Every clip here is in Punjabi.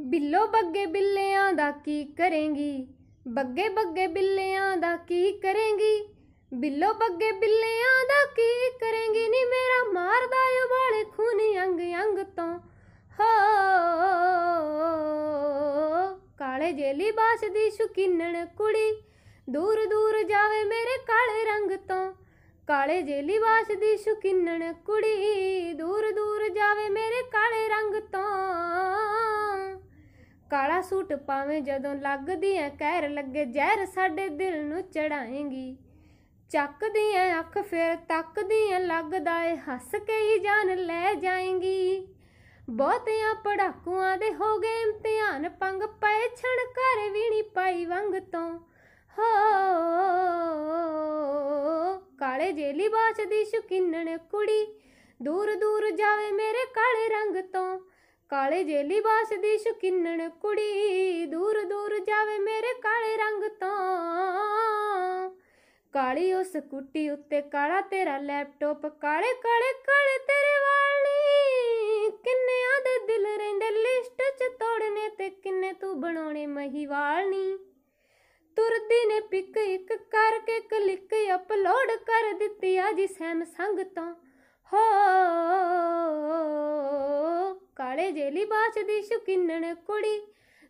ਬਿੱਲੋ ਬੱਗੇ ਬਿੱਲਿਆਂ ਦਾ ਕੀ ਕਰੇਂਗੀ ਬੱਗੇ ਬੱਗੇ ਬਿੱਲਿਆਂ ਦਾ ਕੀ ਕਰੇਂਗੀ ਬਿੱਲੋ ਬੱਗੇ ਬਿੱਲਿਆਂ ਦਾ ਕੀ ਕਰੇਂਗੀ ਨੀ ਮੇਰਾ ਮਾਰਦਾ ਓ ਵਾਲੇ ਖੂਨ ਅੰਗ ਅੰਗ ਤੋਂ ਹੋ ਕਾਲੇ ਜੇਲੀ ਬਾਸ ਦੀ ਸੁਕਿੰਨਣ ਕੁੜੀ ਦੂਰ ਦੂਰ ਜਾਵੇ ਮੇਰੇ ਕਾਲੇ ਰੰਗ ਤੋਂ ਕਾਲੇ ਜੇਲੀ ਬਾਸ ਦੀ ਸੁਕਿੰਨਣ ਕੁੜੀ ਦੂਰ ਦੂਰ ਜਾਵੇ ਮੇਰੇ ਕਾਲੇ ਰੰਗ ਤੋਂ ਕਾਲਾ ਸੂਟ ਪਾਵੇਂ ਜਦੋਂ ਲੱਗਦੀ ਐ ਕਹਿਰ ਲੱਗੇ ਜ਼ਹਿਰ ਸਾਡੇ ਦਿਲ ਨੂੰ ਚੜਾਏਂਗੀ ਚੱਕਦੀ ਐ ਅੱਖ ਫਿਰ ਤੱਕਦੀ ਐ ਲੱਗਦਾ ਏ ਹੱਸ ਕੇ ਹੀ ਜਾਨ ਲੈ ਜਾਏਂਗੀ ਬਹੁਤਿਆਂ ਪੜਾਕੂਆਂ ਦੇ ਹੋ ਗਏ ਇਮਤਿਹਾਨ ਪੰਗ ਪਏ ਛਣ ਕਰ ਵੀਣੀ ਪਾਈ ਵੰਗ ਤੋਂ ਹੋ ਕਾਲੇ ਜੇਲੀ ਬਾਚ ਦੀ ਸ਼ੁਕਿੰਨਣ ਕੁੜੀ ਦੂਰ ਦੂਰ ਜਾਵੇ ਮੇਰੇ ਕਾਲੇ ਰੰਗ ਤੋਂ ਕਾਲੇ ਜੇ ਲਿਬਾਸ ਦੀ ਸ਼ਕਿੰਨਣ ਕੁੜੀ ਦੂਰ ਦੂਰ ਜਾਵੇ ਮੇਰੇ ਕਾਲੇ ਰੰਗ ਤੋਂ ਕਾਲੀ ਉਸ ਕੁੱਟੀ ਉੱਤੇ ਕਾਲਾ ਤੇਰਾ ਲੈਪਟਾਪ ਕਾਲੇ ਕਾਲੇ ਕਾਲੇ ਤੇਰੇ ਵਾਲੀ ਕਿੰਨਿਆਂ ਦੇ ਦਿਲ ਰਹਿੰਦੇ ਲਿਸਟ 'ਚ ਤੋੜਨੇ ਤੇ ਕਿੰਨੇ ਤੂੰ ਬਣਾਉਣੇ ਮਹੀਵਾਲਨੀ ਤੁਰਦੀ ਨੇ ਪਿੱਕ ਇੱਕ ਕਰਕੇ ਕਲਿੱਕ ਅਪਲੋਡ ਕਰ ਦਿੱਤੀ ਆ ਜੀ ਸੈਮਸੰਗ ਤੋਂ ਹੋ ਕਾਲੇ ਜੇਲੀ ਬਾਛ ਦੀ ਸ਼ੁਕਿੰਨਣ ਕੁੜੀ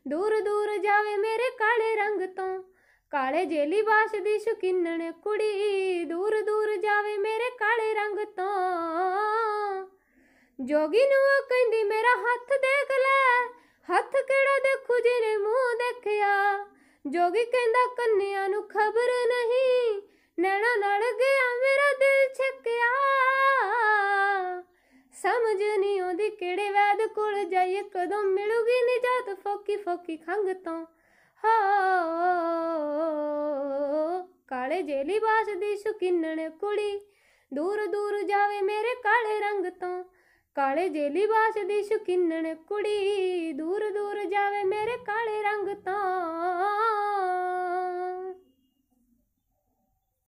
ਦੂਰ ਦੂਰ ਜਾਵੇ ਮੇਰੇ ਕਾਲੇ ਰੰਗ ਤੋਂ ਕਾਲੇ ਜੇਲੀ ਬਾਛ ਦੀ ਸ਼ੁਕਿੰਨਣ ਕੁੜੀ ਦੂਰ ਦੂਰ ਜਾਵੇ ਮੇਰੇ ਕਾਲੇ ਰੰਗ ਤੋਂ ਜੋਗੀ ਨੂੰ ਉਹ ਕਹਿੰਦੀ ਮੇਰਾ ਹੱਥ ਦੇਖ ਲੈ ਹੱਥ ਕਿਹੜਾ ਦੇਖੂ ਜਿਹਨੇ ਮੂੰਹ ਦੇਖਿਆ ਜੋਗੀ ਕਹਿੰਦਾ ਕੰਨਿਆਂ ਨੂੰ ਖਬਰ ਨਹੀਂ ਨਹੀਂ ਆਉਂਦੀ ਕਿਹੜੇ ਵੈਦ ਕੋਲ ਜਾਈਏ ਕਦੋਂ ਮਿਲੂਗੀ ਨਿਜਾਤ ਫੋਕੀ ਫੋਕੀ ਖੰਗ ਤੋਂ ਹਾ ਕਾਲੇ ਜੇਲੀ ਬਾਸ ਦੀ ਸ਼ੁਕਿੰਨਣ ਕੁੜੀ ਦੂਰ ਦੂਰ ਜਾਵੇ ਮੇਰੇ ਕਾਲੇ ਰੰਗ ਤੋਂ ਕਾਲੇ ਜੇਲੀ ਬਾਸ ਦੀ ਸ਼ੁਕਿੰਨਣ ਕੁੜੀ ਦੂਰ ਦੂਰ ਜਾਵੇ ਮੇਰੇ ਕਾਲੇ ਰੰਗ ਤੋਂ